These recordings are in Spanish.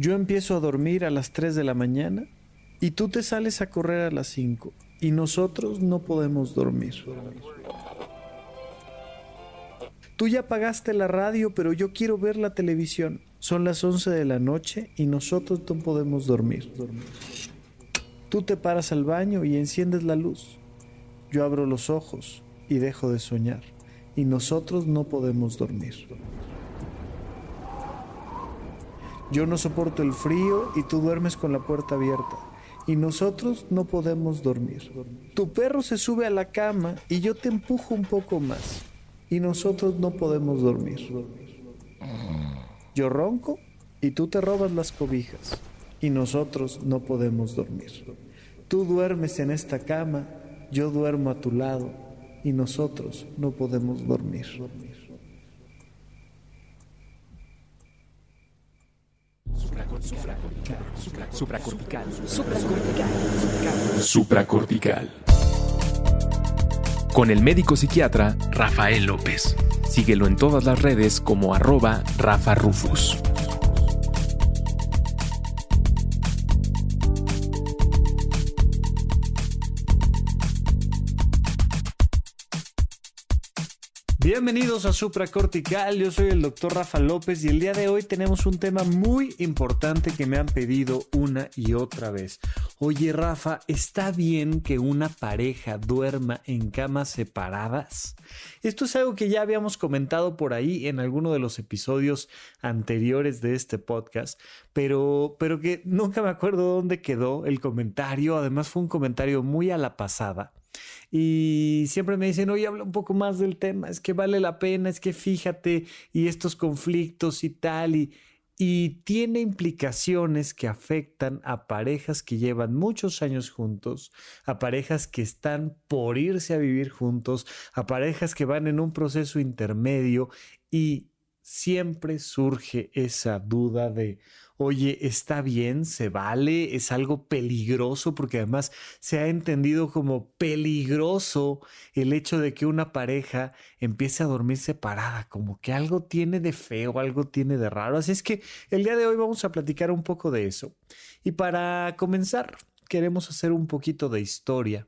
Yo empiezo a dormir a las 3 de la mañana y tú te sales a correr a las 5 y nosotros no podemos dormir. Tú ya apagaste la radio, pero yo quiero ver la televisión. Son las 11 de la noche y nosotros no podemos dormir. Tú te paras al baño y enciendes la luz. Yo abro los ojos y dejo de soñar. Y nosotros no podemos dormir. Yo no soporto el frío y tú duermes con la puerta abierta. Y nosotros no podemos dormir. Tu perro se sube a la cama y yo te empujo un poco más. Y nosotros no podemos dormir. Yo ronco y tú te robas las cobijas. Y nosotros no podemos dormir. Tú duermes en esta cama, yo duermo a tu lado. Y nosotros no podemos dormir. Supracortical. Supracortical. Supracortical. Con el médico psiquiatra Rafael López. Síguelo en todas las redes como arroba Rafa Rufus. Bienvenidos a Supra Cortical, yo soy el doctor Rafa López y el día de hoy tenemos un tema muy importante que me han pedido una y otra vez. Oye Rafa, ¿está bien que una pareja duerma en camas separadas? Esto es algo que ya habíamos comentado por ahí en alguno de los episodios anteriores de este podcast, pero, pero que nunca me acuerdo dónde quedó el comentario, además fue un comentario muy a la pasada y siempre me dicen, oye, habla un poco más del tema, es que vale la pena, es que fíjate, y estos conflictos y tal, y, y tiene implicaciones que afectan a parejas que llevan muchos años juntos, a parejas que están por irse a vivir juntos, a parejas que van en un proceso intermedio y siempre surge esa duda de, oye, está bien, se vale, es algo peligroso, porque además se ha entendido como peligroso el hecho de que una pareja empiece a dormir separada, como que algo tiene de feo, algo tiene de raro. Así es que el día de hoy vamos a platicar un poco de eso. Y para comenzar, queremos hacer un poquito de historia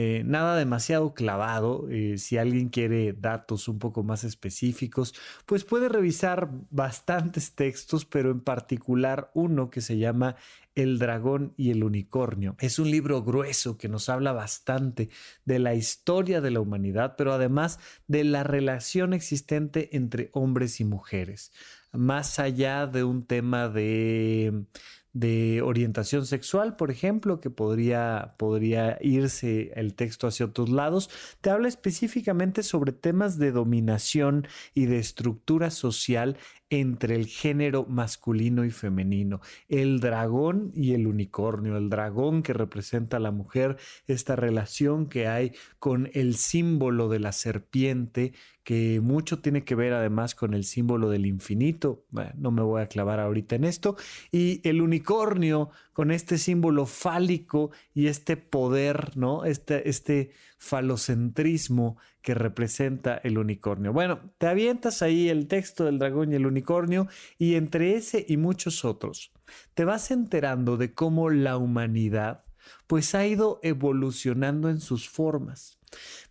eh, nada demasiado clavado. Eh, si alguien quiere datos un poco más específicos, pues puede revisar bastantes textos, pero en particular uno que se llama El dragón y el unicornio. Es un libro grueso que nos habla bastante de la historia de la humanidad, pero además de la relación existente entre hombres y mujeres más allá de un tema de de orientación sexual, por ejemplo, que podría, podría irse el texto hacia otros lados. Te habla específicamente sobre temas de dominación y de estructura social entre el género masculino y femenino, el dragón y el unicornio, el dragón que representa a la mujer, esta relación que hay con el símbolo de la serpiente, que mucho tiene que ver además con el símbolo del infinito, no me voy a clavar ahorita en esto, y el unicornio con este símbolo fálico y este poder, ¿no? Este, este falocentrismo que representa el unicornio. Bueno, te avientas ahí el texto del dragón y el unicornio y entre ese y muchos otros, te vas enterando de cómo la humanidad pues ha ido evolucionando en sus formas.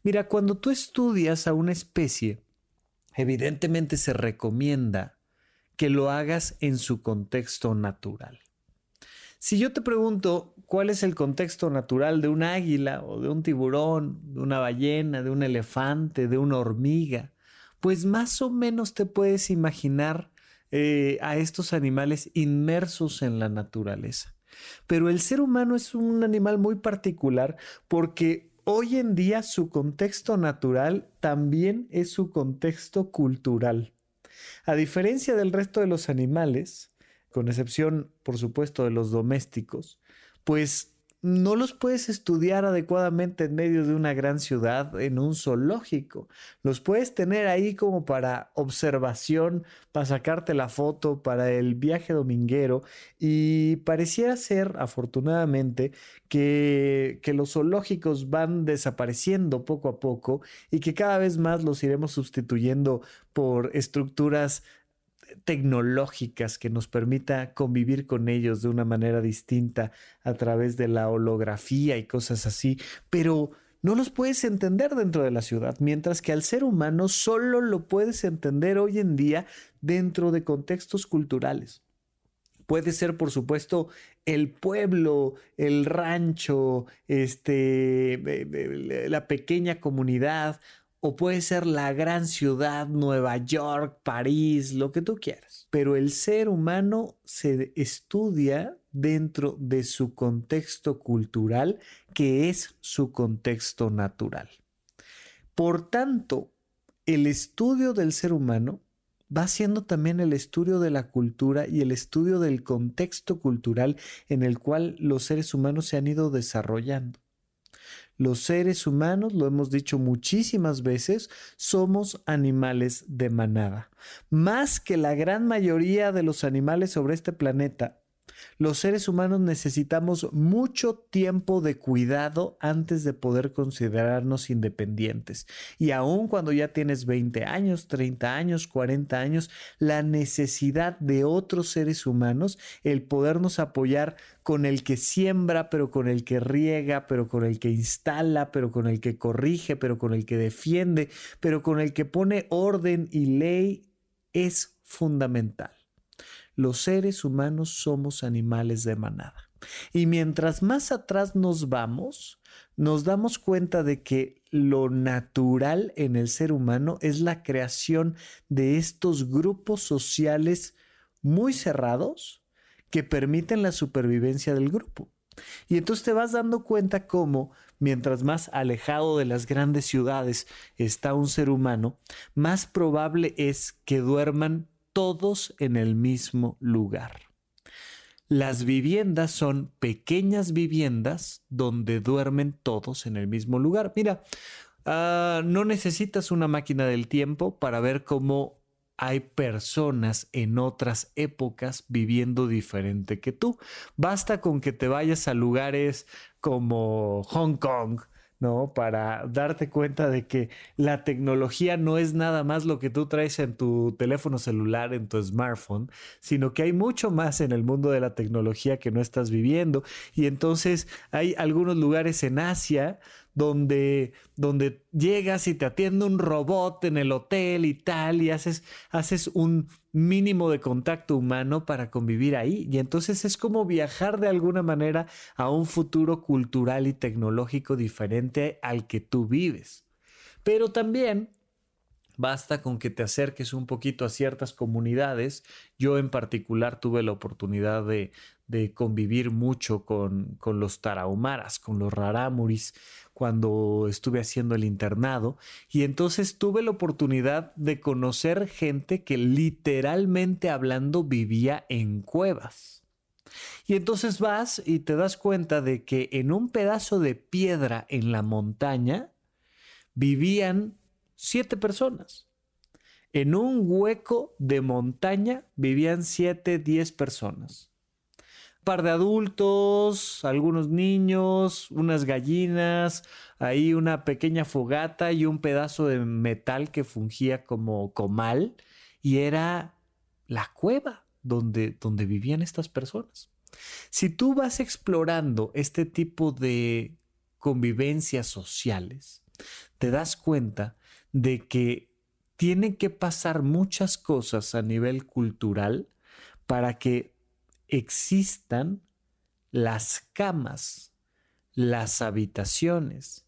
Mira, cuando tú estudias a una especie, evidentemente se recomienda que lo hagas en su contexto natural. Si yo te pregunto, cuál es el contexto natural de un águila o de un tiburón, de una ballena, de un elefante, de una hormiga, pues más o menos te puedes imaginar eh, a estos animales inmersos en la naturaleza. Pero el ser humano es un animal muy particular porque hoy en día su contexto natural también es su contexto cultural. A diferencia del resto de los animales, con excepción, por supuesto, de los domésticos, pues no los puedes estudiar adecuadamente en medio de una gran ciudad, en un zoológico. Los puedes tener ahí como para observación, para sacarte la foto, para el viaje dominguero. Y pareciera ser, afortunadamente, que, que los zoológicos van desapareciendo poco a poco y que cada vez más los iremos sustituyendo por estructuras tecnológicas que nos permita convivir con ellos de una manera distinta a través de la holografía y cosas así, pero no los puedes entender dentro de la ciudad, mientras que al ser humano solo lo puedes entender hoy en día dentro de contextos culturales. Puede ser, por supuesto, el pueblo, el rancho, este, eh, eh, la pequeña comunidad o puede ser la gran ciudad, Nueva York, París, lo que tú quieras. Pero el ser humano se estudia dentro de su contexto cultural, que es su contexto natural. Por tanto, el estudio del ser humano va siendo también el estudio de la cultura y el estudio del contexto cultural en el cual los seres humanos se han ido desarrollando. Los seres humanos, lo hemos dicho muchísimas veces, somos animales de manada. Más que la gran mayoría de los animales sobre este planeta, los seres humanos necesitamos mucho tiempo de cuidado antes de poder considerarnos independientes. Y aun cuando ya tienes 20 años, 30 años, 40 años, la necesidad de otros seres humanos, el podernos apoyar con el que siembra, pero con el que riega, pero con el que instala, pero con el que corrige, pero con el que defiende, pero con el que pone orden y ley, es fundamental. Los seres humanos somos animales de manada. Y mientras más atrás nos vamos, nos damos cuenta de que lo natural en el ser humano es la creación de estos grupos sociales muy cerrados que permiten la supervivencia del grupo. Y entonces te vas dando cuenta cómo, mientras más alejado de las grandes ciudades está un ser humano, más probable es que duerman todos en el mismo lugar. Las viviendas son pequeñas viviendas donde duermen todos en el mismo lugar. Mira, ah, no necesitas una máquina del tiempo para ver cómo hay personas en otras épocas viviendo diferente que tú. Basta con que te vayas a lugares como Hong Kong, ¿no? Para darte cuenta de que la tecnología no es nada más lo que tú traes en tu teléfono celular, en tu smartphone, sino que hay mucho más en el mundo de la tecnología que no estás viviendo. Y entonces hay algunos lugares en Asia donde, donde llegas y te atiende un robot en el hotel y tal, y haces, haces un mínimo de contacto humano para convivir ahí. Y entonces es como viajar de alguna manera a un futuro cultural y tecnológico diferente al que tú vives. Pero también basta con que te acerques un poquito a ciertas comunidades. Yo en particular tuve la oportunidad de, de convivir mucho con, los tarahumaras, con los rarámuris, cuando estuve haciendo el internado. Y entonces tuve la oportunidad de conocer gente que literalmente hablando vivía en cuevas. Y entonces vas y te das cuenta de que en un pedazo de piedra en la montaña vivían siete personas. En un hueco de montaña vivían siete, diez personas par de adultos, algunos niños, unas gallinas, ahí una pequeña fogata y un pedazo de metal que fungía como comal y era la cueva donde, donde vivían estas personas. Si tú vas explorando este tipo de convivencias sociales, te das cuenta de que tienen que pasar muchas cosas a nivel cultural para que existan las camas, las habitaciones,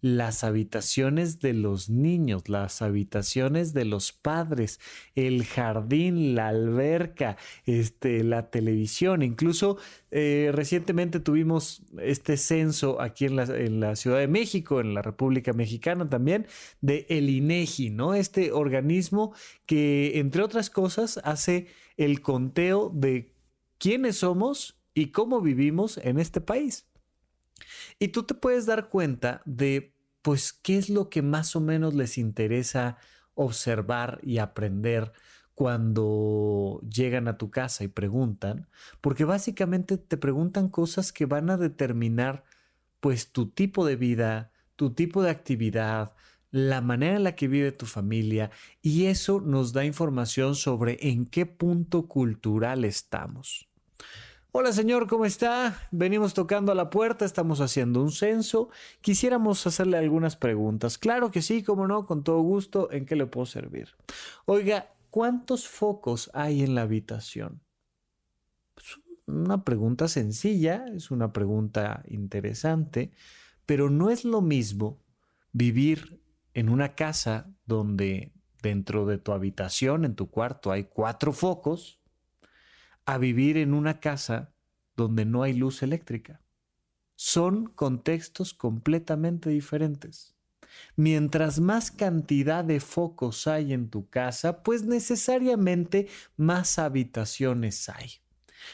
las habitaciones de los niños, las habitaciones de los padres, el jardín, la alberca, este, la televisión. Incluso eh, recientemente tuvimos este censo aquí en la, en la, Ciudad de México, en la República Mexicana también, de el INEGI, ¿no? Este organismo que, entre otras cosas, hace el conteo de quiénes somos y cómo vivimos en este país. Y tú te puedes dar cuenta de, pues, qué es lo que más o menos les interesa observar y aprender cuando llegan a tu casa y preguntan, porque básicamente te preguntan cosas que van a determinar, pues, tu tipo de vida, tu tipo de actividad, la manera en la que vive tu familia y eso nos da información sobre en qué punto cultural estamos. Hola señor, ¿cómo está? Venimos tocando a la puerta, estamos haciendo un censo. Quisiéramos hacerle algunas preguntas. Claro que sí, cómo no, con todo gusto, ¿en qué le puedo servir? Oiga, ¿cuántos focos hay en la habitación? una pregunta sencilla, es una pregunta interesante, pero no es lo mismo vivir en una casa donde dentro de tu habitación, en tu cuarto, hay cuatro focos a vivir en una casa donde no hay luz eléctrica. Son contextos completamente diferentes. Mientras más cantidad de focos hay en tu casa, pues necesariamente más habitaciones hay.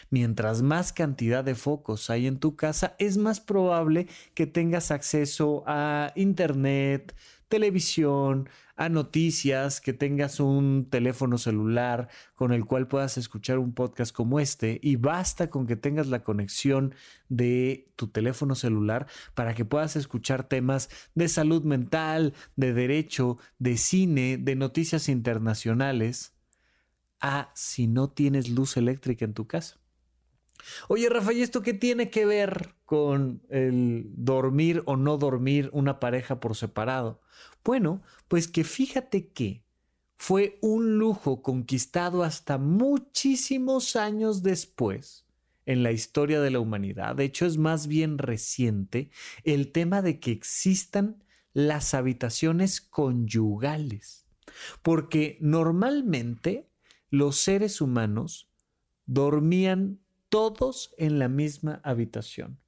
Mientras más cantidad de focos hay en tu casa, es más probable que tengas acceso a internet, televisión, a noticias, que tengas un teléfono celular con el cual puedas escuchar un podcast como este y basta con que tengas la conexión de tu teléfono celular para que puedas escuchar temas de salud mental, de derecho, de cine, de noticias internacionales, a si no tienes luz eléctrica en tu casa. Oye, Rafael, esto qué tiene que ver con el dormir o no dormir una pareja por separado? Bueno, pues que fíjate que fue un lujo conquistado hasta muchísimos años después en la historia de la humanidad. De hecho, es más bien reciente el tema de que existan las habitaciones conyugales. Porque normalmente los seres humanos dormían todos en la misma habitación.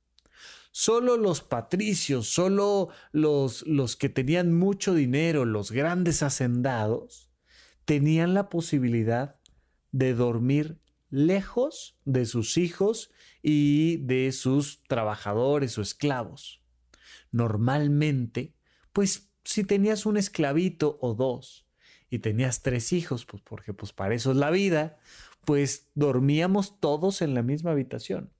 Solo los patricios, solo los, los que tenían mucho dinero, los grandes hacendados, tenían la posibilidad de dormir lejos de sus hijos y de sus trabajadores o esclavos. Normalmente, pues si tenías un esclavito o dos y tenías tres hijos, pues porque pues para eso es la vida, pues dormíamos todos en la misma habitación.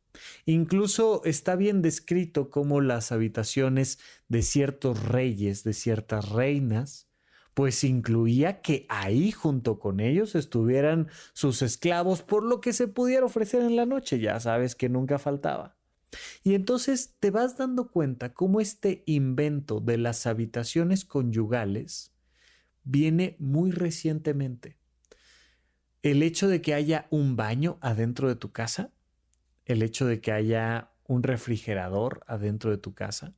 Incluso está bien descrito cómo las habitaciones de ciertos reyes, de ciertas reinas, pues incluía que ahí junto con ellos estuvieran sus esclavos por lo que se pudiera ofrecer en la noche, ya sabes que nunca faltaba. Y entonces te vas dando cuenta cómo este invento de las habitaciones conyugales viene muy recientemente el hecho de que haya un baño adentro de tu casa, el hecho de que haya un refrigerador adentro de tu casa,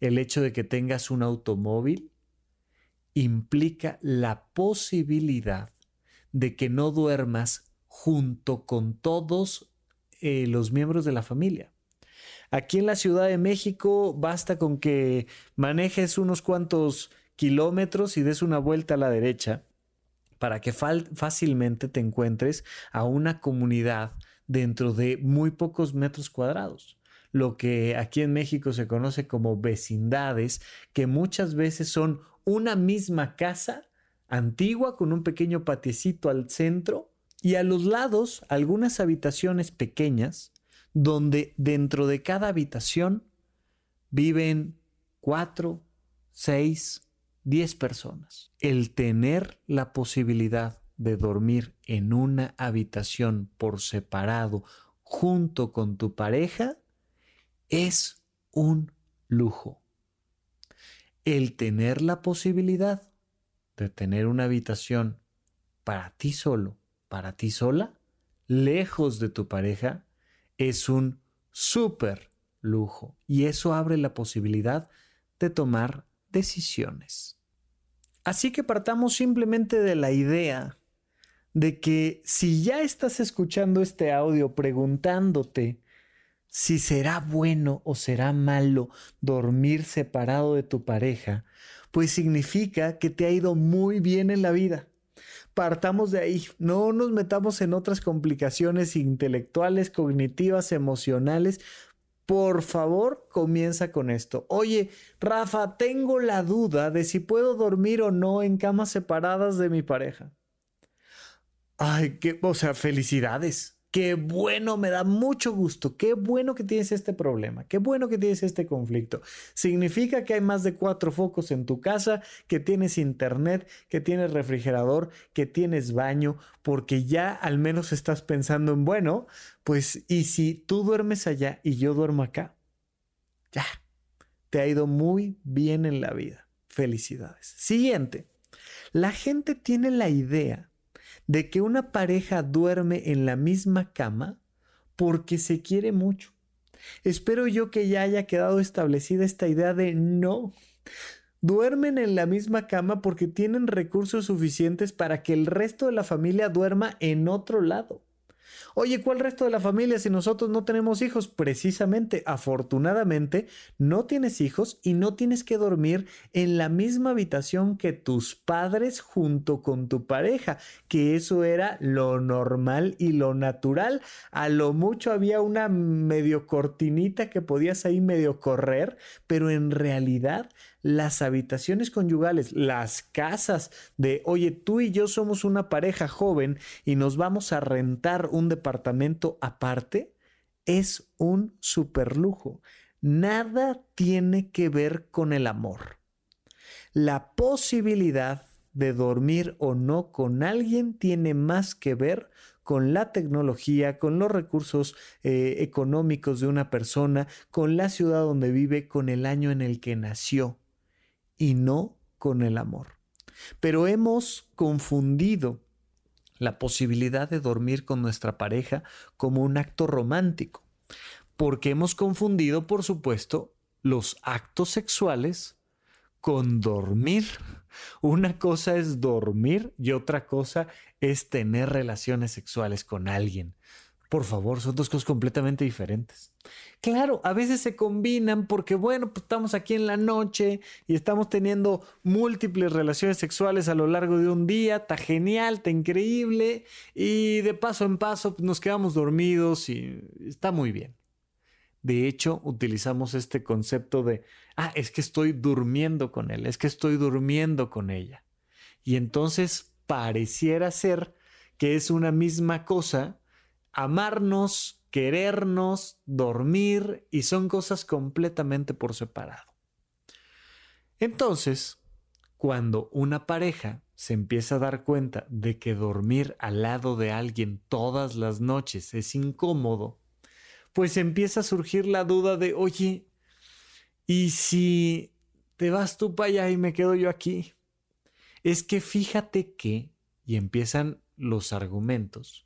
el hecho de que tengas un automóvil, implica la posibilidad de que no duermas junto con todos eh, los miembros de la familia. Aquí en la Ciudad de México basta con que manejes unos cuantos kilómetros y des una vuelta a la derecha para que fácilmente te encuentres a una comunidad dentro de muy pocos metros cuadrados lo que aquí en México se conoce como vecindades, que muchas veces son una misma casa antigua con un pequeño patiecito al centro y a los lados algunas habitaciones pequeñas donde dentro de cada habitación viven cuatro, seis, 10 personas. El tener la posibilidad de dormir en una habitación por separado junto con tu pareja es un lujo. El tener la posibilidad de tener una habitación para ti solo, para ti sola, lejos de tu pareja, es un súper lujo. Y eso abre la posibilidad de tomar decisiones. Así que partamos simplemente de la idea de que si ya estás escuchando este audio preguntándote si será bueno o será malo dormir separado de tu pareja, pues significa que te ha ido muy bien en la vida. Partamos de ahí, no nos metamos en otras complicaciones intelectuales, cognitivas, emocionales, por favor, comienza con esto. Oye, Rafa, tengo la duda de si puedo dormir o no en camas separadas de mi pareja. Ay, qué, o sea, felicidades. Qué bueno, me da mucho gusto. Qué bueno que tienes este problema. Qué bueno que tienes este conflicto. Significa que hay más de cuatro focos en tu casa, que tienes internet, que tienes refrigerador, que tienes baño, porque ya al menos estás pensando en, bueno, pues, ¿y si tú duermes allá y yo duermo acá? Ya, te ha ido muy bien en la vida. Felicidades. Siguiente, la gente tiene la idea de que una pareja duerme en la misma cama porque se quiere mucho. Espero yo que ya haya quedado establecida esta idea de no. Duermen en la misma cama porque tienen recursos suficientes para que el resto de la familia duerma en otro lado. Oye, ¿cuál resto de la familia si nosotros no tenemos hijos? Precisamente, afortunadamente, no tienes hijos y no tienes que dormir en la misma habitación que tus padres junto con tu pareja, que eso era lo normal y lo natural. A lo mucho había una medio cortinita que podías ahí medio correr, pero en realidad las habitaciones conyugales, las casas de, oye, tú y yo somos una pareja joven y nos vamos a rentar un departamento aparte, es un superlujo. Nada tiene que ver con el amor. La posibilidad de dormir o no con alguien tiene más que ver con la tecnología, con los recursos eh, económicos de una persona, con la ciudad donde vive, con el año en el que nació y no con el amor. Pero hemos confundido la posibilidad de dormir con nuestra pareja como un acto romántico, porque hemos confundido, por supuesto, los actos sexuales con dormir. Una cosa es dormir y otra cosa es tener relaciones sexuales con alguien. Por favor, son dos cosas completamente diferentes. Claro, a veces se combinan porque, bueno, pues, estamos aquí en la noche y estamos teniendo múltiples relaciones sexuales a lo largo de un día, está genial, está increíble, y de paso en paso pues, nos quedamos dormidos y está muy bien. De hecho, utilizamos este concepto de, ah, es que estoy durmiendo con él, es que estoy durmiendo con ella. Y entonces pareciera ser que es una misma cosa amarnos, querernos, dormir, y son cosas completamente por separado. Entonces, cuando una pareja se empieza a dar cuenta de que dormir al lado de alguien todas las noches es incómodo, pues empieza a surgir la duda de, oye, ¿y si te vas tú para allá y me quedo yo aquí? Es que fíjate que, y empiezan los argumentos,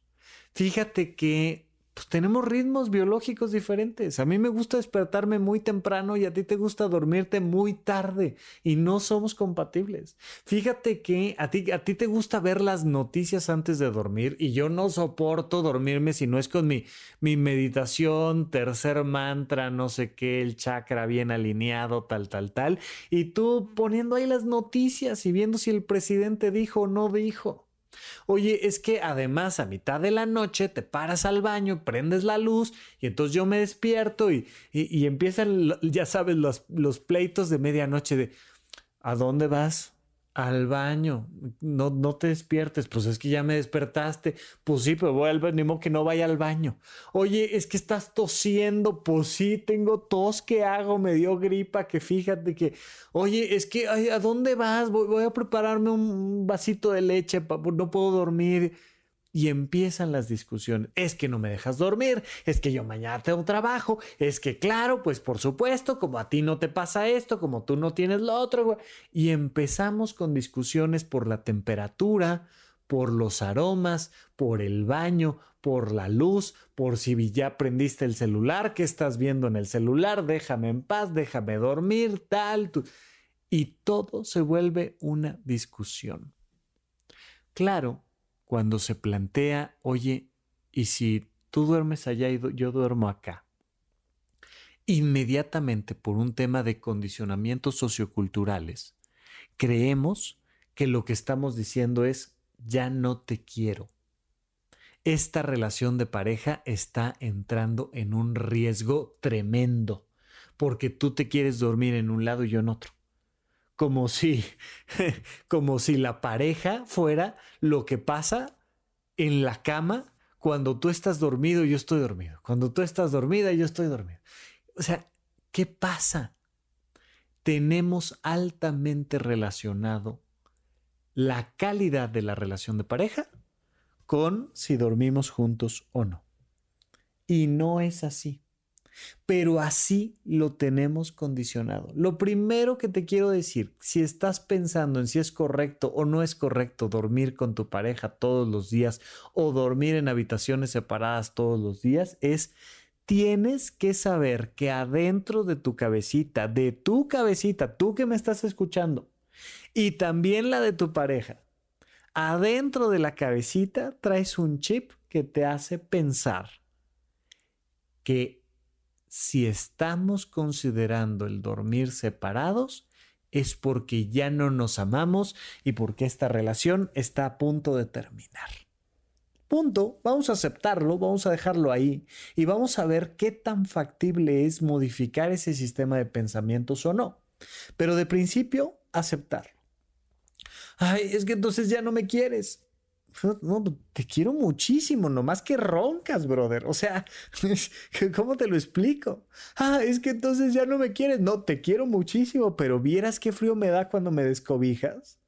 Fíjate que pues, tenemos ritmos biológicos diferentes. A mí me gusta despertarme muy temprano y a ti te gusta dormirte muy tarde y no somos compatibles. Fíjate que a ti, a ti te gusta ver las noticias antes de dormir y yo no soporto dormirme si no es con mi, mi meditación, tercer mantra, no sé qué, el chakra bien alineado, tal, tal, tal. Y tú poniendo ahí las noticias y viendo si el presidente dijo o no dijo. Oye, es que además a mitad de la noche te paras al baño, prendes la luz y entonces yo me despierto y, empiezan, ya sabes, los, los pleitos de medianoche de, ¿a dónde vas? al baño, no, no te despiertes, pues es que ya me despertaste, pues sí, pero voy al baño, que no vaya al baño. Oye, es que estás tosiendo, pues sí, tengo tos, ¿qué hago? Me dio gripa, que fíjate que, oye, es que, ay, ¿a dónde vas? Voy, a prepararme un vasito de leche, no puedo dormir. Y empiezan las discusiones. Es que no me dejas dormir, es que yo mañana tengo trabajo, es que claro, pues por supuesto, como a ti no te pasa esto, como tú no tienes lo otro. Y empezamos con discusiones por la temperatura, por los aromas, por el baño, por la luz, por si ya prendiste el celular, qué estás viendo en el celular, déjame en paz, déjame dormir, tal. Y todo se vuelve una discusión. Claro cuando se plantea, oye, ¿y si tú duermes allá y yo duermo acá? Inmediatamente por un tema de condicionamientos socioculturales, creemos que lo que estamos diciendo es, ya no te quiero. Esta relación de pareja está entrando en un riesgo tremendo, porque tú te quieres dormir en un lado y yo en otro como si, como si la pareja fuera lo que pasa en la cama cuando tú estás dormido y yo estoy dormido, cuando tú estás dormida y yo estoy dormido. O sea, ¿qué pasa? Tenemos altamente relacionado la calidad de la relación de pareja con si dormimos juntos o no. Y no es así. Pero así lo tenemos condicionado. Lo primero que te quiero decir, si estás pensando en si es correcto o no es correcto dormir con tu pareja todos los días o dormir en habitaciones separadas todos los días, es tienes que saber que adentro de tu cabecita, de tu cabecita, tú que me estás escuchando, y también la de tu pareja, adentro de la cabecita traes un chip que te hace pensar que si estamos considerando el dormir separados, es porque ya no nos amamos y porque esta relación está a punto de terminar. Punto, vamos a aceptarlo, vamos a dejarlo ahí y vamos a ver qué tan factible es modificar ese sistema de pensamientos o no. Pero de principio, aceptarlo. Ay, es que entonces ya no me quieres no, pues, te quiero muchísimo, nomás que roncas, brother. O sea, ¿cómo te lo explico? Ah, es que entonces ya no me quieres. No, te quiero muchísimo, pero vieras qué frío me da cuando me descobijas.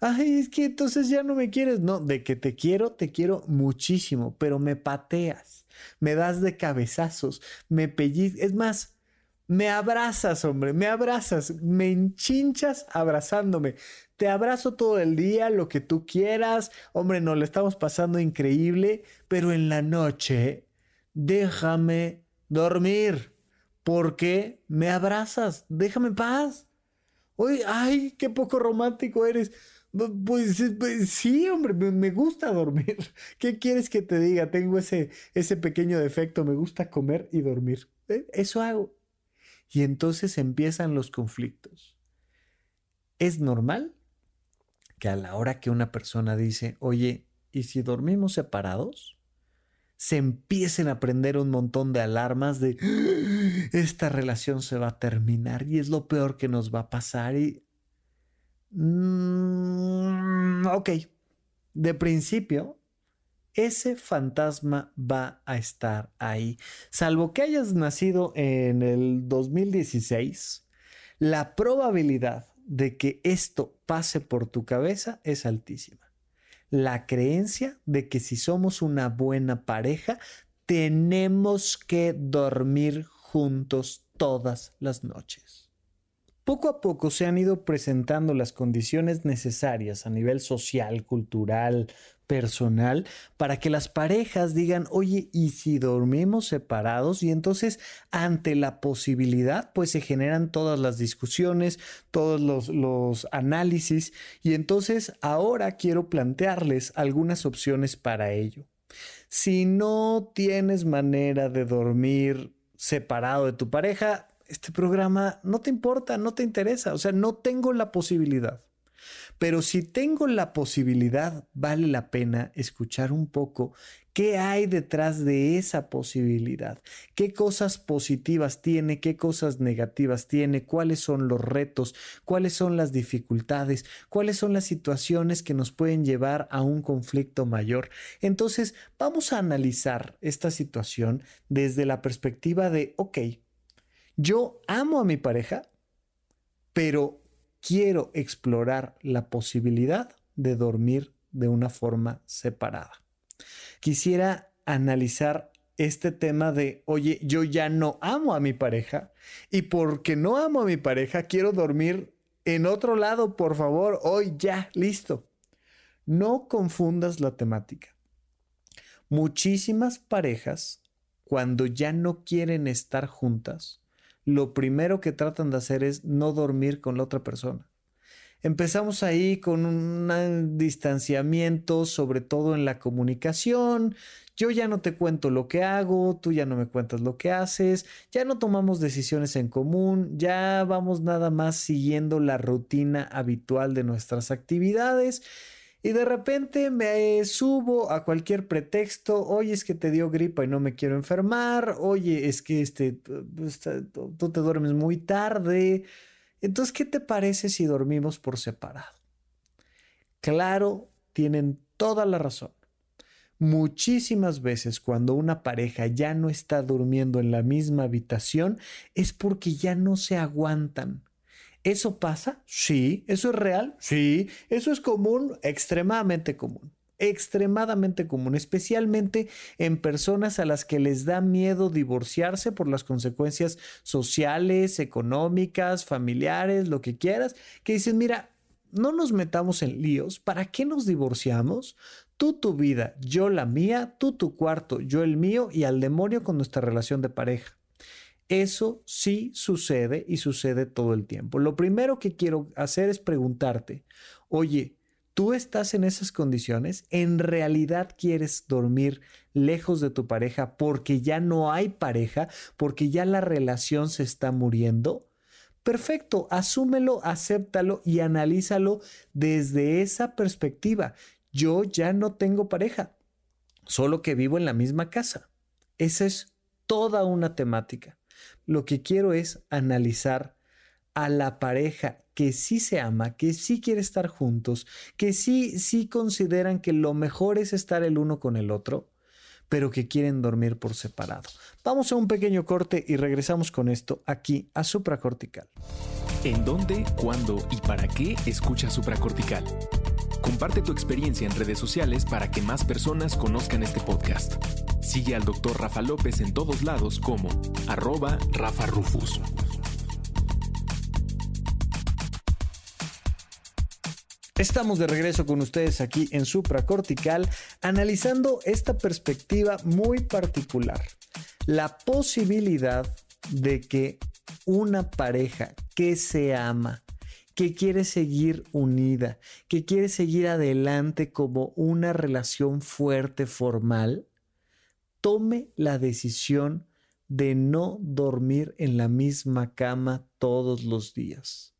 Ay, es que entonces ya no me quieres. No, de que te quiero, te quiero muchísimo, pero me pateas, me das de cabezazos, me pellizcas. Es más, me abrazas, hombre, me abrazas, me enchinchas abrazándome. Te abrazo todo el día, lo que tú quieras. Hombre, nos le estamos pasando increíble, pero en la noche déjame dormir porque me abrazas, déjame en paz. Hoy, ay, qué poco romántico eres. Pues, eh, pues, sí, hombre, me gusta dormir. ¿Qué quieres que te diga? Tengo ese, ese pequeño defecto, me gusta comer y dormir. Eh, eso hago. Y entonces empiezan los conflictos. Es normal que a la hora que una persona dice, oye, ¿y si dormimos separados? se empiecen a prender un montón de alarmas de ¡Ah! esta relación se va a terminar y es lo peor que nos va a pasar y... Mm, ok, de principio ese fantasma va a estar ahí. Salvo que hayas nacido en el 2016, la probabilidad de que esto pase por tu cabeza es altísima. La creencia de que si somos una buena pareja, tenemos que dormir juntos todas las noches. Poco a poco se han ido presentando las condiciones necesarias a nivel social, cultural, personal para que las parejas digan, oye, ¿y si dormimos separados? Y entonces ante la posibilidad, pues se generan todas las discusiones, todos los, los análisis. Y entonces ahora quiero plantearles algunas opciones para ello. Si no tienes manera de dormir separado de tu pareja, este programa no te importa, no te interesa, o sea, no tengo la posibilidad pero si tengo la posibilidad, vale la pena escuchar un poco qué hay detrás de esa posibilidad, qué cosas positivas tiene, qué cosas negativas tiene, cuáles son los retos, cuáles son las dificultades, cuáles son las situaciones que nos pueden llevar a un conflicto mayor. Entonces, vamos a analizar esta situación desde la perspectiva de, ok, yo amo a mi pareja, pero quiero explorar la posibilidad de dormir de una forma separada. Quisiera analizar este tema de, oye, yo ya no amo a mi pareja y porque no amo a mi pareja, quiero dormir en otro lado, por favor, hoy ya, listo. No confundas la temática. Muchísimas parejas, cuando ya no quieren estar juntas, lo primero que tratan de hacer es no dormir con la otra persona. Empezamos ahí con un distanciamiento, sobre todo en la comunicación. Yo ya no te cuento lo que hago, tú ya no me cuentas lo que haces, ya no tomamos decisiones en común, ya vamos nada más siguiendo la rutina habitual de nuestras actividades y de repente me eh, subo a cualquier pretexto, oye es que te dio gripa y no me quiero enfermar, oye es que este, tú te duermes muy tarde. Entonces, ¿qué te parece si dormimos por separado? Claro, tienen toda la razón. Muchísimas veces cuando una pareja ya no está durmiendo en la misma habitación es porque ya no se aguantan, ¿Eso pasa? Sí. ¿Eso es real? Sí. ¿Eso es común? Extremadamente común. Extremadamente común, especialmente en personas a las que les da miedo divorciarse por las consecuencias sociales, económicas, familiares, lo que quieras, que dicen, mira, no nos metamos en líos, ¿para qué nos divorciamos? Tú tu vida, yo la mía, tú tu cuarto, yo el mío y al demonio con nuestra relación de pareja. Eso sí sucede y sucede todo el tiempo. Lo primero que quiero hacer es preguntarte, oye, ¿tú estás en esas condiciones? ¿En realidad quieres dormir lejos de tu pareja porque ya no hay pareja, porque ya la relación se está muriendo? Perfecto, asúmelo, acéptalo y analízalo desde esa perspectiva. Yo ya no tengo pareja, solo que vivo en la misma casa. Esa es toda una temática. Lo que quiero es analizar a la pareja que sí se ama, que sí quiere estar juntos, que sí, sí consideran que lo mejor es estar el uno con el otro, pero que quieren dormir por separado. Vamos a un pequeño corte y regresamos con esto aquí a Supracortical. ¿En dónde, cuándo y para qué escucha Supracortical? Comparte tu experiencia en redes sociales para que más personas conozcan este podcast. Sigue al doctor Rafa López en todos lados como arroba Rafa Rufus. Estamos de regreso con ustedes aquí en Supracortical analizando esta perspectiva muy particular. La posibilidad de que una pareja que se ama, que quiere seguir unida, que quiere seguir adelante como una relación fuerte, formal, tome la decisión de no dormir en la misma cama todos los días.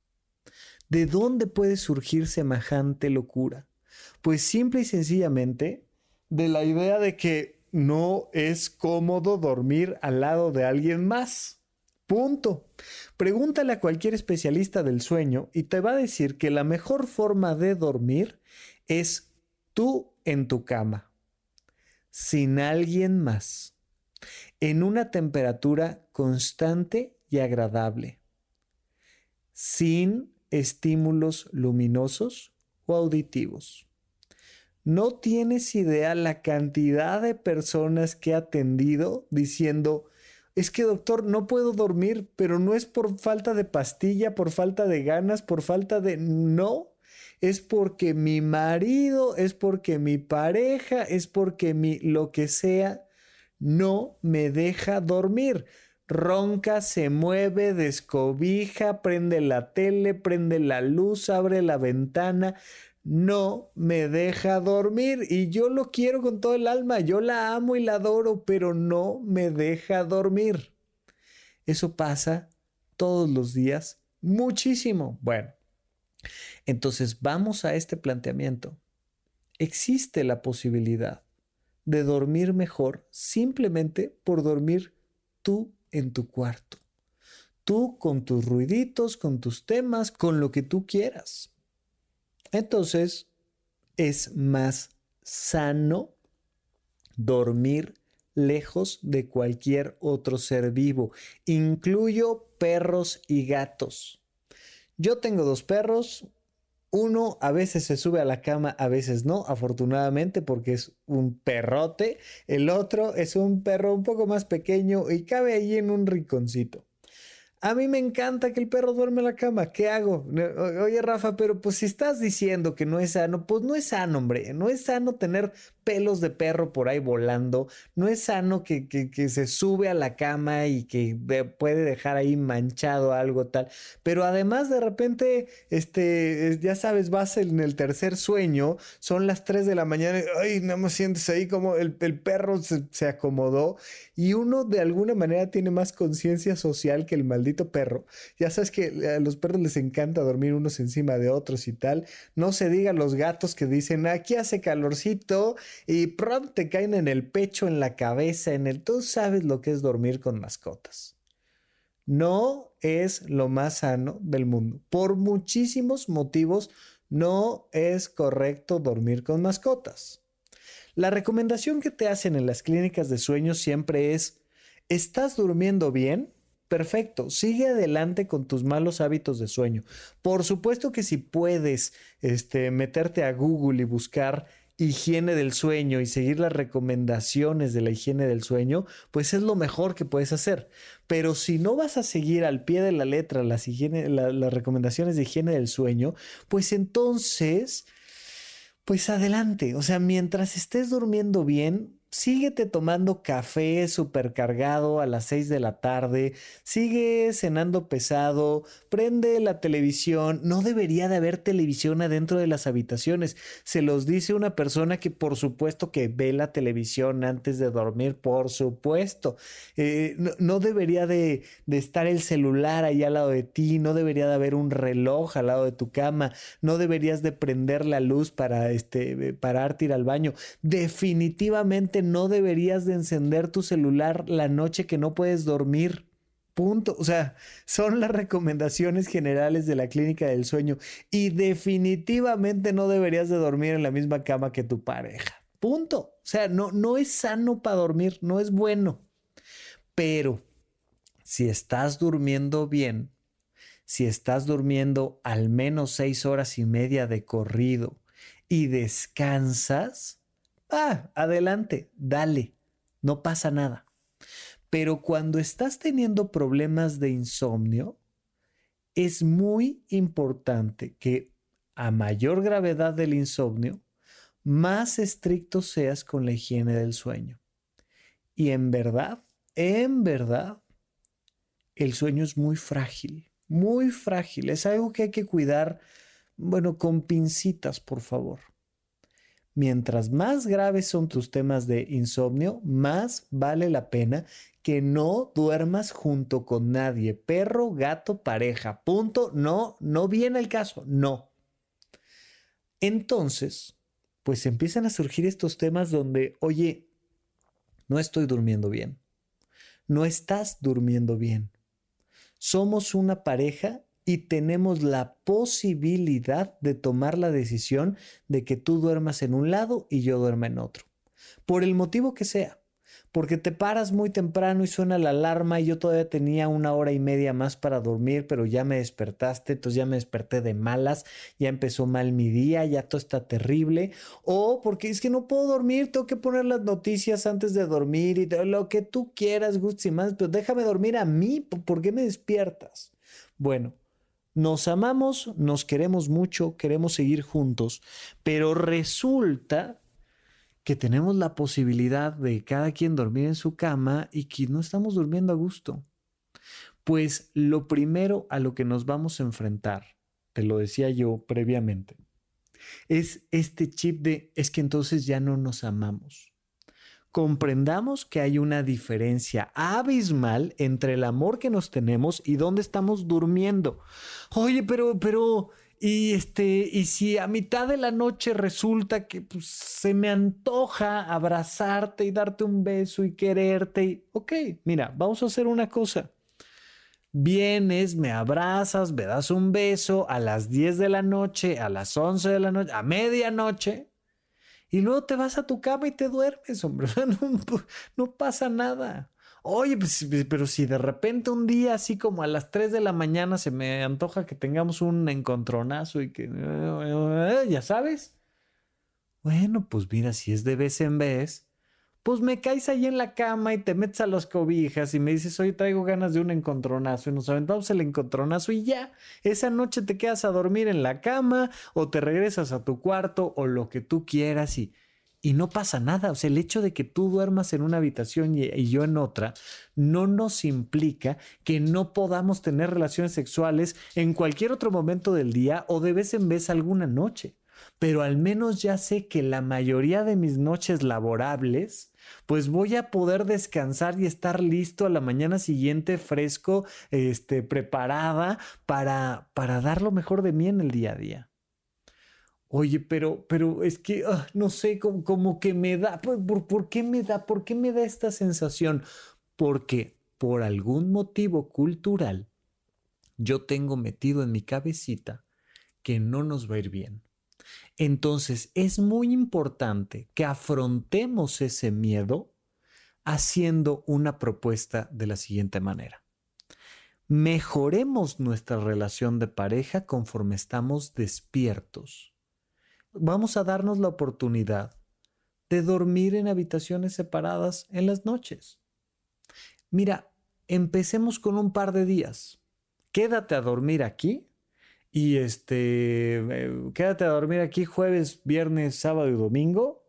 ¿De dónde puede surgir semejante locura? Pues simple y sencillamente de la idea de que no es cómodo dormir al lado de alguien más. Punto. Pregúntale a cualquier especialista del sueño y te va a decir que la mejor forma de dormir es tú en tu cama sin alguien más, en una temperatura constante y agradable, sin estímulos luminosos o auditivos. No tienes idea la cantidad de personas que he atendido diciendo, es que doctor, no puedo dormir, pero no es por falta de pastilla, por falta de ganas, por falta de... No, es porque mi marido, es porque mi pareja, es porque mi lo que sea, no me deja dormir. Ronca, se mueve, descobija, prende la tele, prende la luz, abre la ventana, no me deja dormir y yo lo quiero con todo el alma, yo la amo y la adoro, pero no me deja dormir. Eso pasa todos los días muchísimo. Bueno, entonces vamos a este planteamiento. Existe la posibilidad de dormir mejor simplemente por dormir tú en tu cuarto. Tú con tus ruiditos, con tus temas, con lo que tú quieras. Entonces es más sano dormir lejos de cualquier otro ser vivo. Incluyo perros y gatos. Yo tengo dos perros. Uno a veces se sube a la cama, a veces no, afortunadamente porque es un perrote. El otro es un perro un poco más pequeño y cabe ahí en un rinconcito. A mí me encanta que el perro duerme en la cama. ¿Qué hago? Oye, Rafa, pero pues si estás diciendo que no es sano, pues no es sano, hombre. No es sano tener pelos de perro por ahí volando. No es sano que, se sube a la cama y que puede dejar ahí manchado algo tal. Pero además de repente, este, ya sabes, vas en el tercer sueño, son las 3 de la mañana, y, ay, no sientes ahí como el, perro se, acomodó y uno de alguna manera tiene más conciencia social que el maldito perro. Ya sabes que a los perros les encanta dormir unos encima de otros y tal. No se diga los gatos que dicen, aquí hace calorcito y pronto te caen en el pecho, en la cabeza, en el... Tú sabes lo que es dormir con mascotas. No es lo más sano del mundo. Por muchísimos motivos, no es correcto dormir con mascotas. La recomendación que te hacen en las clínicas de sueño siempre es, ¿estás durmiendo bien? Perfecto, sigue adelante con tus malos hábitos de sueño. Por supuesto que si puedes este, meterte a Google y buscar higiene del sueño y seguir las recomendaciones de la higiene del sueño, pues es lo mejor que puedes hacer. Pero si no vas a seguir al pie de la letra las, las recomendaciones de higiene del sueño, pues entonces, pues adelante. O sea, mientras estés durmiendo bien, síguete tomando café supercargado a las 6 de la tarde, sigue cenando pesado, prende la televisión, no debería de haber televisión adentro de las habitaciones. Se los dice una persona que por supuesto que ve la televisión antes de dormir, por supuesto. Eh, no, debería de, estar el celular ahí al lado de ti, no debería de haber un reloj al lado de tu cama, no deberías de prender la luz para este, eh, pararte ir al baño. Definitivamente no deberías de encender tu celular la noche que no puedes dormir. Punto. O sea, son las recomendaciones generales de la clínica del sueño y definitivamente no deberías de dormir en la misma cama que tu pareja. Punto. O sea, no, no es sano para dormir, no es bueno. Pero si estás durmiendo bien, si estás durmiendo al menos seis horas y media de corrido y descansas, ah, adelante, dale, no pasa nada. Pero cuando estás teniendo problemas de insomnio, es muy importante que a mayor gravedad del insomnio, más estricto seas con la higiene del sueño. Y en verdad, en verdad, el sueño es muy frágil, muy frágil. Es algo que hay que cuidar, bueno, con pincitas, por favor. Mientras más graves son tus temas de insomnio, más vale la pena que no duermas junto con nadie, perro, gato, pareja, punto, no, no viene el caso, no. Entonces, pues empiezan a surgir estos temas donde, oye, no estoy durmiendo bien, no estás durmiendo bien, somos una pareja y tenemos la posibilidad de tomar la decisión de que tú duermas en un lado y yo duerma en otro, por el motivo que sea. Porque te paras muy temprano y suena la alarma y yo todavía tenía una hora y media más para dormir, pero ya me despertaste, entonces ya me desperté de malas, ya empezó mal mi día, ya todo está terrible. O porque es que no puedo dormir, tengo que poner las noticias antes de dormir y lo que tú quieras, gustos y más, pero déjame dormir a mí, ¿por qué me despiertas? Bueno, nos amamos, nos queremos mucho, queremos seguir juntos, pero resulta que tenemos la posibilidad de cada quien dormir en su cama y que no estamos durmiendo a gusto. Pues lo primero a lo que nos vamos a enfrentar, te lo decía yo previamente, es este chip de es que entonces ya no nos amamos comprendamos que hay una diferencia abismal entre el amor que nos tenemos y dónde estamos durmiendo. Oye, pero, pero, y este, y si a mitad de la noche resulta que pues, se me antoja abrazarte y darte un beso y quererte, y, ok, mira, vamos a hacer una cosa. Vienes, me abrazas, me das un beso a las 10 de la noche, a las 11 de la noche, a medianoche, y luego te vas a tu cama y te duermes, hombre. No, pasa nada. Oye, pues, pues, pero si de repente un día, así como a las 3 de la mañana, se me antoja que tengamos un encontronazo y que. Eh, eh, eh, ya sabes. Bueno, pues mira, si es de vez en vez, pues me caes ahí en la cama y te metes a las cobijas y me dices, hoy traigo ganas de un encontronazo y nos aventamos el encontronazo y ya, esa noche te quedas a dormir en la cama o te regresas a tu cuarto o lo que tú quieras y, y no pasa nada. O sea, el hecho de que tú duermas en una habitación y yo en otra no nos implica que no podamos tener relaciones sexuales en cualquier otro momento del día o de vez en vez alguna noche. Pero al menos ya sé que la mayoría de mis noches laborables pues voy a poder descansar y estar listo a la mañana siguiente fresco, este, preparada para, para dar lo mejor de mí en el día a día. Oye, pero, pero es que, ah, no sé, cómo que me da, pues, ¿por qué me da? ¿Por qué me da esta sensación? Porque por algún motivo cultural, yo tengo metido en mi cabecita que no nos va a ir bien entonces, es muy importante que afrontemos ese miedo haciendo una propuesta de la siguiente manera. Mejoremos nuestra relación de pareja conforme estamos despiertos. Vamos a darnos la oportunidad de dormir en habitaciones separadas en las noches. Mira, empecemos con un par de días. Quédate a dormir aquí y este, eh, quédate a dormir aquí jueves, viernes, sábado y domingo.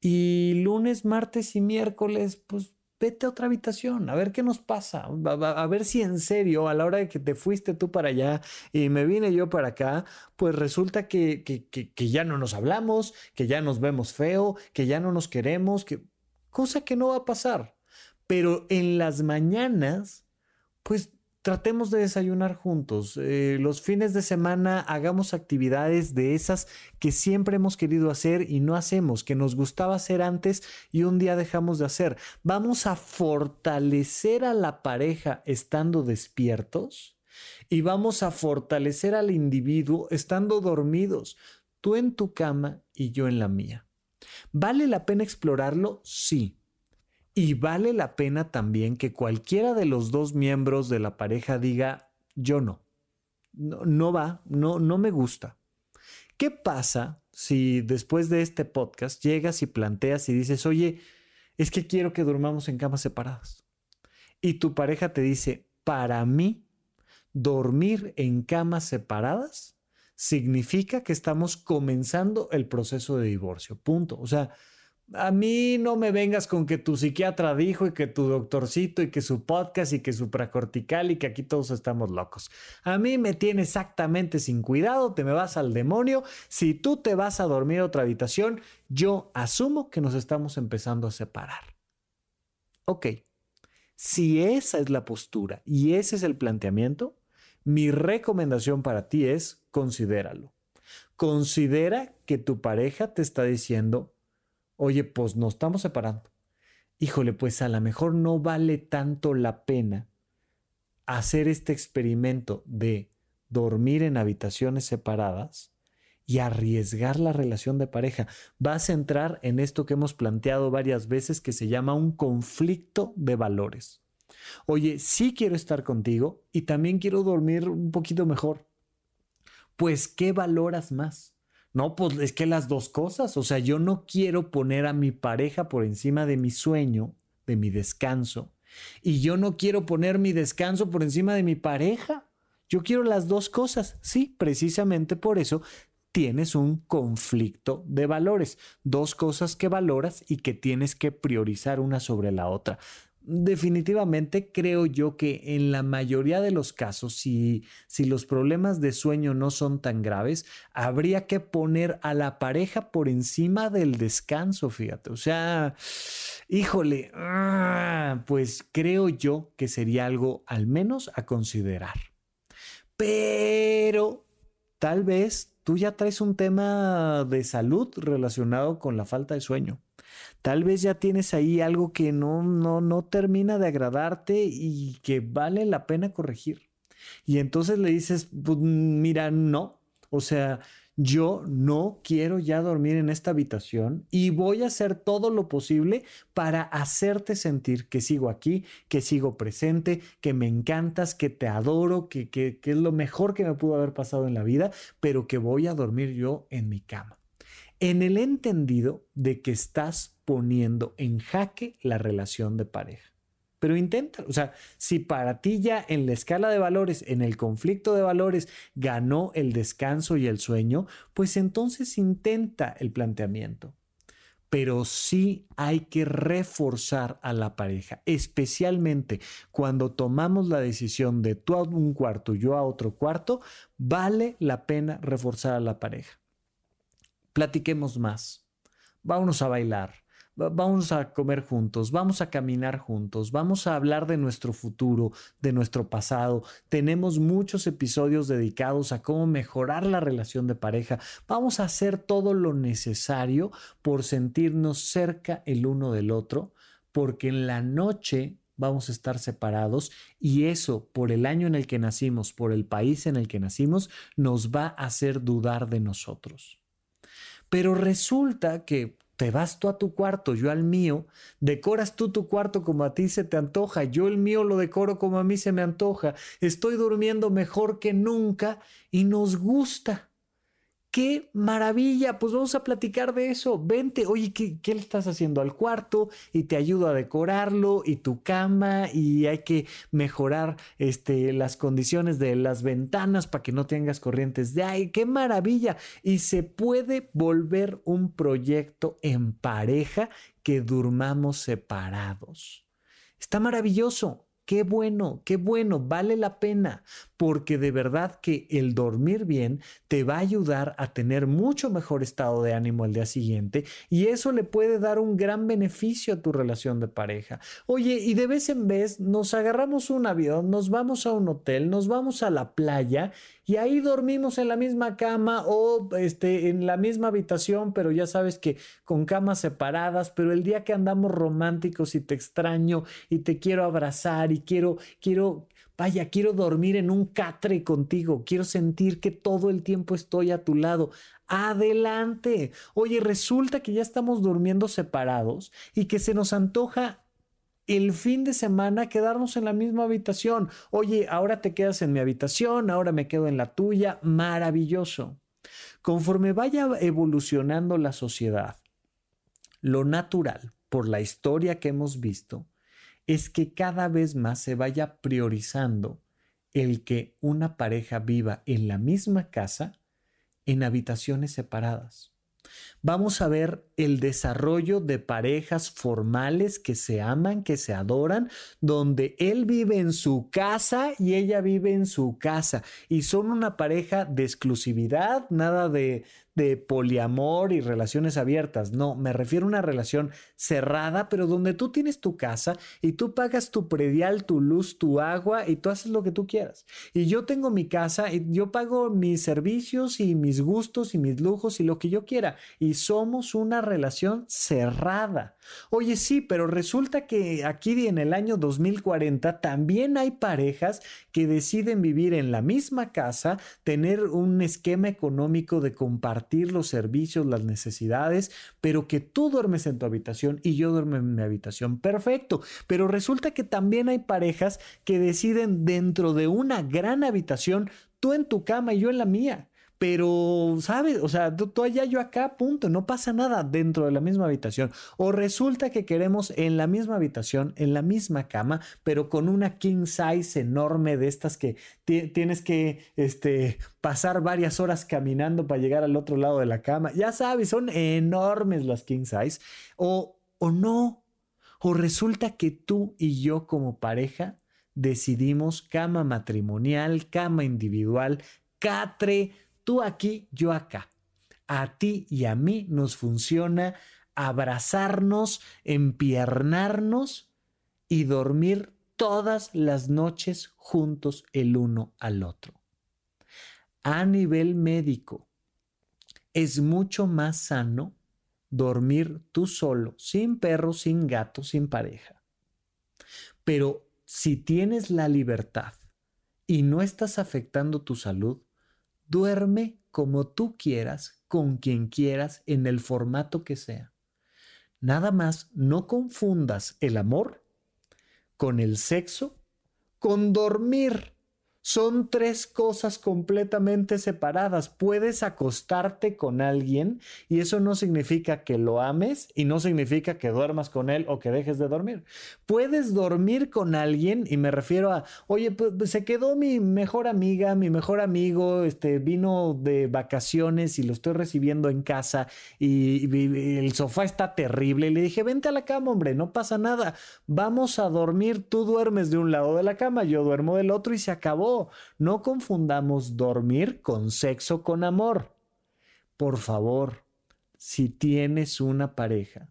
Y lunes, martes y miércoles, pues vete a otra habitación, a ver qué nos pasa, a, ver si en serio, a la hora de que te fuiste tú para allá y me vine yo para acá, pues resulta que, que, que, ya no nos hablamos, que ya nos vemos feo, que ya no nos queremos, que cosa que no va a pasar. Pero en las mañanas, pues tratemos de desayunar juntos. Eh, los fines de semana hagamos actividades de esas que siempre hemos querido hacer y no hacemos, que nos gustaba hacer antes y un día dejamos de hacer. Vamos a fortalecer a la pareja estando despiertos y vamos a fortalecer al individuo estando dormidos, tú en tu cama y yo en la mía. ¿Vale la pena explorarlo? Sí. Y vale la pena también que cualquiera de los dos miembros de la pareja diga, yo no, no, no va, no, no me gusta. ¿Qué pasa si después de este podcast llegas y planteas y dices, oye, es que quiero que durmamos en camas separadas? Y tu pareja te dice, para mí, dormir en camas separadas significa que estamos comenzando el proceso de divorcio. Punto. O sea, a mí no me vengas con que tu psiquiatra dijo y que tu doctorcito y que su podcast y que su pracortical y que aquí todos estamos locos. A mí me tiene exactamente sin cuidado, te me vas al demonio. Si tú te vas a dormir otra habitación, yo asumo que nos estamos empezando a separar. Ok, si esa es la postura y ese es el planteamiento, mi recomendación para ti es considéralo. Considera que tu pareja te está diciendo oye, pues nos estamos separando. Híjole, pues a lo mejor no vale tanto la pena hacer este experimento de dormir en habitaciones separadas y arriesgar la relación de pareja. Vas a entrar en esto que hemos planteado varias veces que se llama un conflicto de valores. Oye, sí quiero estar contigo y también quiero dormir un poquito mejor. Pues, ¿qué valoras más? No, pues es que las dos cosas, o sea, yo no quiero poner a mi pareja por encima de mi sueño, de mi descanso, y yo no quiero poner mi descanso por encima de mi pareja. Yo quiero las dos cosas. Sí, precisamente por eso tienes un conflicto de valores, dos cosas que valoras y que tienes que priorizar una sobre la otra definitivamente creo yo que en la mayoría de los casos, si, si los problemas de sueño no son tan graves, habría que poner a la pareja por encima del descanso, fíjate. O sea, híjole, ah, pues creo yo que sería algo al menos a considerar. Pero tal vez tú ya traes un tema de salud relacionado con la falta de sueño. Tal vez ya tienes ahí algo que no, no, no termina de agradarte y que vale la pena corregir. Y entonces le dices, pues mira, no. O sea, yo no quiero ya dormir en esta habitación y voy a hacer todo lo posible para hacerte sentir que sigo aquí, que sigo presente, que me encantas, que te adoro, que, que, es lo mejor que me pudo haber pasado en la vida, pero que voy a dormir yo en mi cama. En el entendido de que estás poniendo en jaque la relación de pareja pero intenta. O sea, si para ti ya en la escala de valores, en el conflicto de valores, ganó el descanso y el sueño, pues entonces intenta el planteamiento. Pero sí hay que reforzar a la pareja, especialmente cuando tomamos la decisión de tú a un cuarto, yo a otro cuarto, vale la pena reforzar a la pareja. Platiquemos más, vámonos a bailar, vamos a comer juntos, vamos a caminar juntos, vamos a hablar de nuestro futuro, de nuestro pasado. Tenemos muchos episodios dedicados a cómo mejorar la relación de pareja. Vamos a hacer todo lo necesario por sentirnos cerca el uno del otro, porque en la noche vamos a estar separados y eso por el año en el que nacimos, por el país en el que nacimos, nos va a hacer dudar de nosotros. Pero resulta que te vas tú a tu cuarto, yo al mío. Decoras tú tu cuarto como a ti se te antoja. Yo el mío lo decoro como a mí se me antoja. Estoy durmiendo mejor que nunca y nos gusta qué maravilla, pues vamos a platicar de eso. Vente, oye, ¿qué, le estás haciendo al cuarto? Y te ayudo a decorarlo y tu cama y hay que mejorar este, las condiciones de las ventanas para que no tengas corrientes de aire. ¡Qué maravilla! Y se puede volver un proyecto en pareja que durmamos separados. Está maravilloso. Qué bueno, qué bueno, vale la pena, porque de verdad que el dormir bien te va a ayudar a tener mucho mejor estado de ánimo el día siguiente y eso le puede dar un gran beneficio a tu relación de pareja. Oye, y de vez en vez nos agarramos un avión, nos vamos a un hotel, nos vamos a la playa y ahí dormimos en la misma cama o este, en la misma habitación, pero ya sabes que con camas separadas, pero el día que andamos románticos y te extraño y te quiero abrazar y quiero, quiero, vaya, quiero dormir en un catre contigo, quiero sentir que todo el tiempo estoy a tu lado. Adelante. Oye, resulta que ya estamos durmiendo separados y que se nos antoja el fin de semana quedarnos en la misma habitación. Oye, ahora te quedas en mi habitación, ahora me quedo en la tuya. Maravilloso. Conforme vaya evolucionando la sociedad, lo natural, por la historia que hemos visto, es que cada vez más se vaya priorizando el que una pareja viva en la misma casa en habitaciones separadas. Vamos a ver el desarrollo de parejas formales que se aman, que se adoran, donde él vive en su casa y ella vive en su casa. Y son una pareja de exclusividad, nada de, de poliamor y relaciones abiertas. No, me refiero a una relación cerrada, pero donde tú tienes tu casa y tú pagas tu predial, tu luz, tu agua y tú haces lo que tú quieras. Y yo tengo mi casa y yo pago mis servicios y mis gustos y mis lujos y lo que yo quiera. Y somos una relación cerrada. Oye, sí, pero resulta que aquí en el año 2040 también hay parejas que deciden vivir en la misma casa, tener un esquema económico de compartir los servicios, las necesidades, pero que tú duermes en tu habitación y yo duermo en mi habitación. Perfecto. Pero resulta que también hay parejas que deciden dentro de una gran habitación, tú en tu cama y yo en la mía. Pero, ¿sabes? O sea, tú, allá, yo acá, punto. No pasa nada dentro de la misma habitación. O resulta que queremos en la misma habitación, en la misma cama, pero con una king size enorme de estas que tienes que este, pasar varias horas caminando para llegar al otro lado de la cama. Ya sabes, son enormes las king size. O, o no. O resulta que tú y yo como pareja decidimos cama matrimonial, cama individual, catre tú aquí, yo acá. A ti y a mí nos funciona abrazarnos, empiernarnos y dormir todas las noches juntos el uno al otro. A nivel médico, es mucho más sano dormir tú solo, sin perro, sin gato, sin pareja. Pero si tienes la libertad y no estás afectando tu salud, Duerme como tú quieras, con quien quieras, en el formato que sea. Nada más no confundas el amor con el sexo, con dormir. Son tres cosas completamente separadas. Puedes acostarte con alguien y eso no significa que lo ames y no significa que duermas con él o que dejes de dormir. Puedes dormir con alguien y me refiero a, oye, pues, pues se quedó mi mejor amiga, mi mejor amigo, este vino de vacaciones y lo estoy recibiendo en casa y, el sofá está terrible le dije, "Vente a la cama, hombre, no pasa nada. Vamos a dormir, tú duermes de un lado de la cama, yo duermo del otro y se acabó." No confundamos dormir con sexo con amor. Por favor, si tienes una pareja,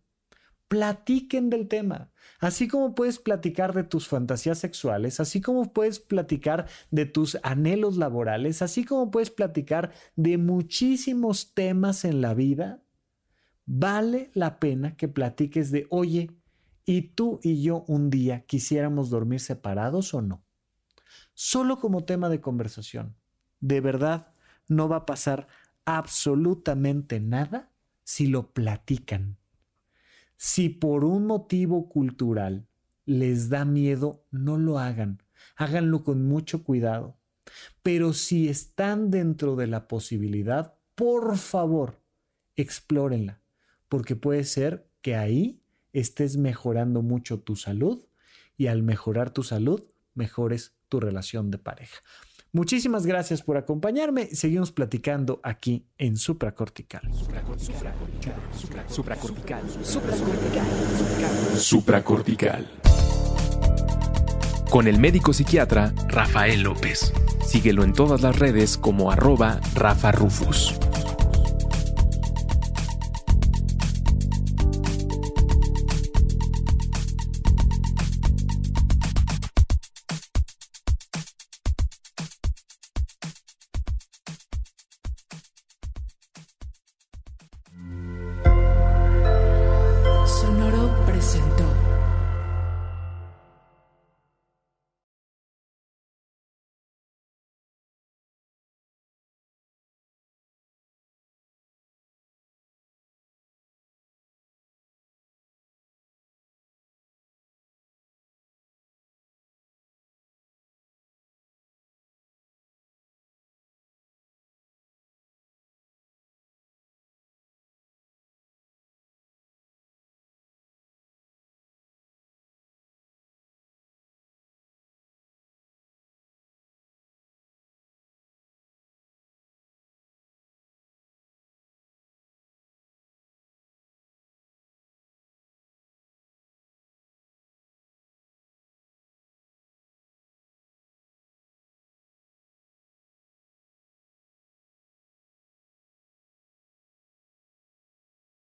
platiquen del tema. Así como puedes platicar de tus fantasías sexuales, así como puedes platicar de tus anhelos laborales, así como puedes platicar de muchísimos temas en la vida, vale la pena que platiques de, oye, ¿y tú y yo un día quisiéramos dormir separados o no? solo como tema de conversación. De verdad, no va a pasar absolutamente nada si lo platican. Si por un motivo cultural les da miedo, no lo hagan. Háganlo con mucho cuidado. Pero si están dentro de la posibilidad, por favor, explórenla, porque puede ser que ahí estés mejorando mucho tu salud y al mejorar tu salud, mejores tu relación de pareja. Muchísimas gracias por acompañarme. Seguimos platicando aquí en Supracortical. Supracortical. Supracortical. Supracortical. Con el médico psiquiatra Rafael López. Síguelo en todas las redes como arroba Rafa Rufus.